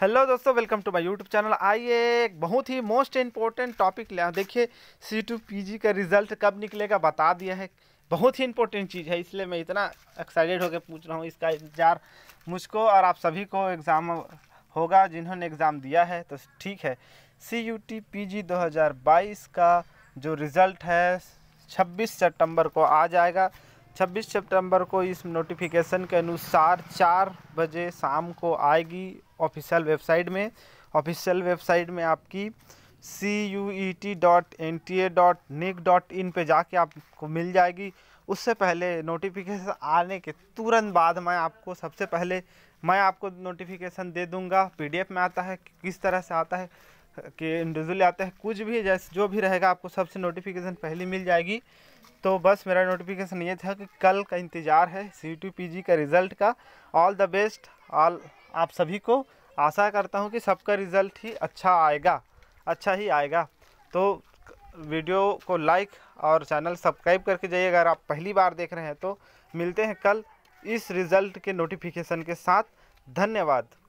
hello दोस्तों welcome to my YouTube channel आइए एक बहुत ही मोस्ट इम्पोर्टेंट टॉपिक ले देखिए सी टू पी का रिज़ल्ट कब निकलेगा बता दिया है बहुत ही इंपॉर्टेंट चीज़ है इसलिए मैं इतना एक्साइटेड होकर पूछ रहा हूँ इसका इंतजार मुझको और आप सभी को एग्ज़ाम होगा जिन्होंने एग्ज़ाम दिया है तो ठीक है C U T P G का जो रिज़ल्ट है छब्बीस सेप्टंबर को आ जाएगा 26 सितंबर को इस नोटिफिकेशन के अनुसार चार बजे शाम को आएगी ऑफिशियल वेबसाइट में ऑफिशियल वेबसाइट में आपकी C U E T dot N T A dot nic dot in पर जाके आपको मिल जाएगी उससे पहले नोटिफिकेशन आने के तुरंत बाद मैं आपको सबसे पहले मैं आपको नोटिफिकेशन दे दूंगा पीडीएफ में आता है किस तरह से आता है कि इंडिविजुअली आता है कुछ भी जैसे जो भी रहेगा आपको सबसे नोटिफिकेशन पहले मिल जाएगी तो बस मेरा नोटिफिकेशन ये था कि कल का इंतज़ार है सी टी पी जी का रिज़ल्ट का ऑल द बेस्ट ऑल आप सभी को आशा करता हूँ कि सबका रिज़ल्ट ही अच्छा आएगा अच्छा ही आएगा तो वीडियो को लाइक और चैनल सब्सक्राइब करके जाइए अगर आप पहली बार देख रहे हैं तो मिलते हैं कल इस रिज़ल्ट के नोटिफिकेशन के साथ धन्यवाद